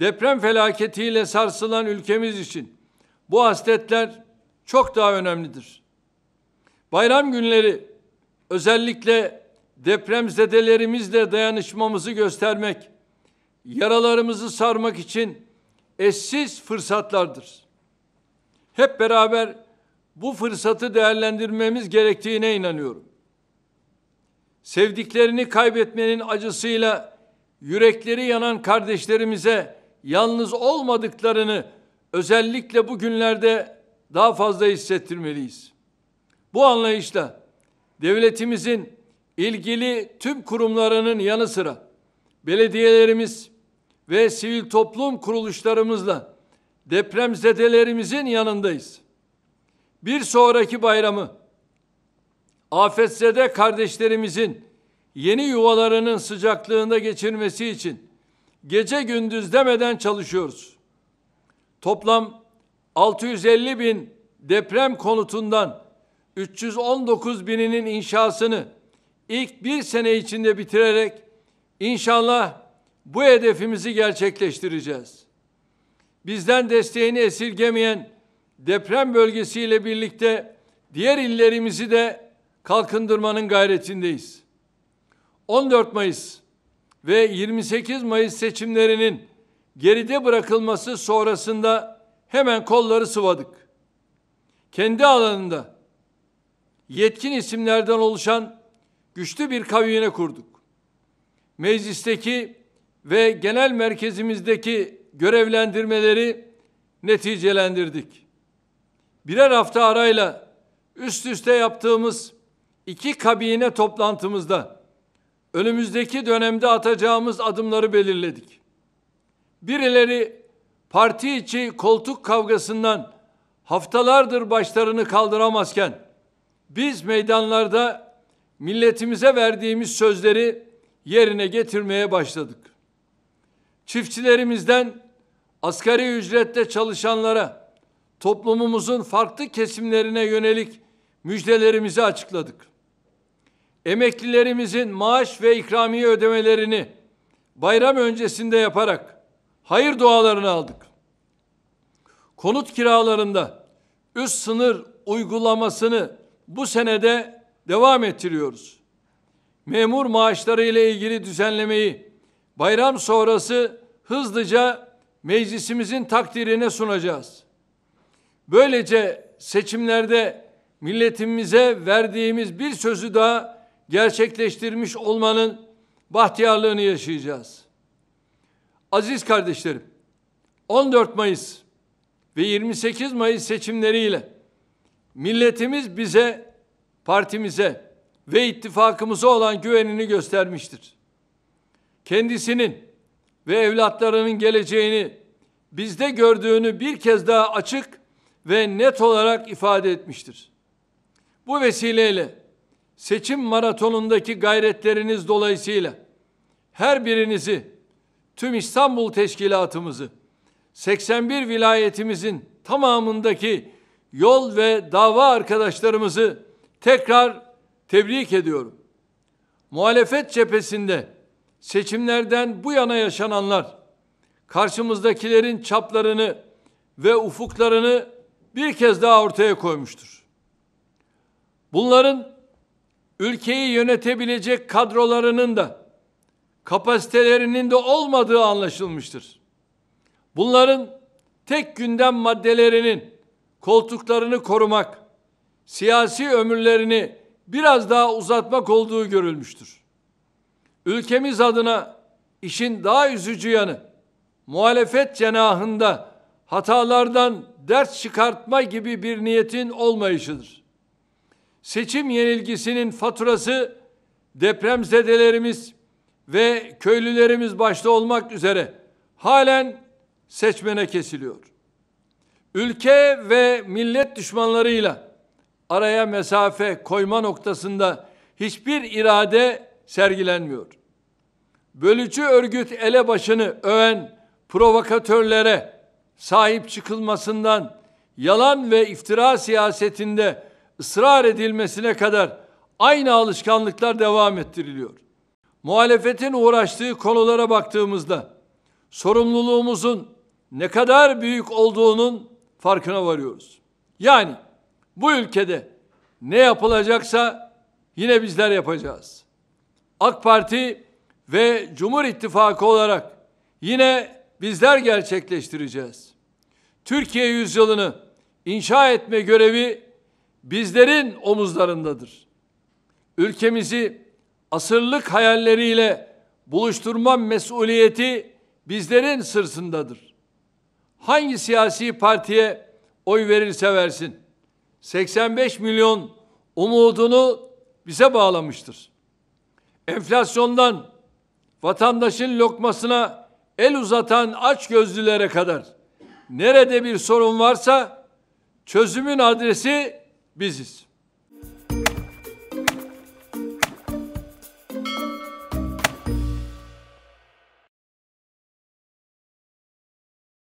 Deprem felaketiyle sarsılan ülkemiz için bu hasletler çok daha önemlidir. Bayram günleri özellikle depremzedelerimizle dayanışmamızı göstermek, yaralarımızı sarmak için eşsiz fırsatlardır. Hep beraber bu fırsatı değerlendirmemiz gerektiğine inanıyorum. Sevdiklerini kaybetmenin acısıyla yürekleri yanan kardeşlerimize yalnız olmadıklarını özellikle bugünlerde daha fazla hissettirmeliyiz. Bu anlayışla devletimizin ilgili tüm kurumlarının yanı sıra belediyelerimiz ve sivil toplum kuruluşlarımızla depremzedelerimizin yanındayız. Bir sonraki bayramı afetzede kardeşlerimizin yeni yuvalarının sıcaklığında geçirmesi için gece gündüz demeden çalışıyoruz. Toplam 650 bin deprem konutundan 319 bininin inşasını ilk bir sene içinde bitirerek inşallah bu hedefimizi gerçekleştireceğiz. Bizden desteğini esirgemeyen deprem bölgesiyle birlikte diğer illerimizi de kalkındırmanın gayretindeyiz. 14 Mayıs ve 28 Mayıs seçimlerinin geride bırakılması sonrasında hemen kolları sıvadık. Kendi alanında yetkin isimlerden oluşan güçlü bir kavine kurduk. Meclisteki ve genel merkezimizdeki görevlendirmeleri neticelendirdik. Birer hafta arayla üst üste yaptığımız iki kabine toplantımızda önümüzdeki dönemde atacağımız adımları belirledik. Birileri parti içi koltuk kavgasından haftalardır başlarını kaldıramazken biz meydanlarda milletimize verdiğimiz sözleri yerine getirmeye başladık. Çiftçilerimizden asgari ücrette çalışanlara, toplumumuzun farklı kesimlerine yönelik müjdelerimizi açıkladık emeklilerimizin maaş ve ikramiye ödemelerini bayram öncesinde yaparak hayır dualarını aldık. Konut kiralarında üst sınır uygulamasını bu senede devam ettiriyoruz. Memur maaşları ile ilgili düzenlemeyi bayram sonrası hızlıca meclisimizin takdirine sunacağız. Böylece seçimlerde milletimize verdiğimiz bir sözü daha gerçekleştirmiş olmanın bahtiyarlığını yaşayacağız. Aziz kardeşlerim, 14 Mayıs ve 28 Mayıs seçimleriyle milletimiz bize, partimize ve ittifakımıza olan güvenini göstermiştir. Kendisinin ve evlatlarının geleceğini bizde gördüğünü bir kez daha açık ve net olarak ifade etmiştir. Bu vesileyle seçim maratonundaki gayretleriniz dolayısıyla her birinizi, tüm İstanbul teşkilatımızı, 81 vilayetimizin tamamındaki yol ve dava arkadaşlarımızı tekrar tebrik ediyorum. Muhalefet cephesinde seçimlerden bu yana yaşananlar karşımızdakilerin çaplarını ve ufuklarını bir kez daha ortaya koymuştur. Bunların ülkeyi yönetebilecek kadrolarının da kapasitelerinin de olmadığı anlaşılmıştır. Bunların tek gündem maddelerinin koltuklarını korumak, siyasi ömürlerini biraz daha uzatmak olduğu görülmüştür. Ülkemiz adına işin daha üzücü yanı muhalefet cenahında hatalardan ders çıkartma gibi bir niyetin olmayışıdır. Seçim yenilgisinin faturası depremzedelerimiz ve köylülerimiz başta olmak üzere halen seçmene kesiliyor. Ülke ve millet düşmanlarıyla araya mesafe koyma noktasında hiçbir irade sergilenmiyor. Bölücü örgüt elebaşını öven provokatörlere sahip çıkılmasından yalan ve iftira siyasetinde ısrar edilmesine kadar aynı alışkanlıklar devam ettiriliyor. Muhalefetin uğraştığı konulara baktığımızda sorumluluğumuzun ne kadar büyük olduğunun farkına varıyoruz. Yani bu ülkede ne yapılacaksa yine bizler yapacağız. AK Parti ve Cumhur İttifakı olarak yine bizler gerçekleştireceğiz. Türkiye yüzyılını inşa etme görevi bizlerin omuzlarındadır. Ülkemizi asırlık hayalleriyle buluşturma mesuliyeti bizlerin sırtındadır. Hangi siyasi partiye oy verirse versin 85 milyon umudunu bize bağlamıştır. Enflasyondan vatandaşın lokmasına el uzatan aç gözlülere kadar nerede bir sorun varsa çözümün adresi biziz.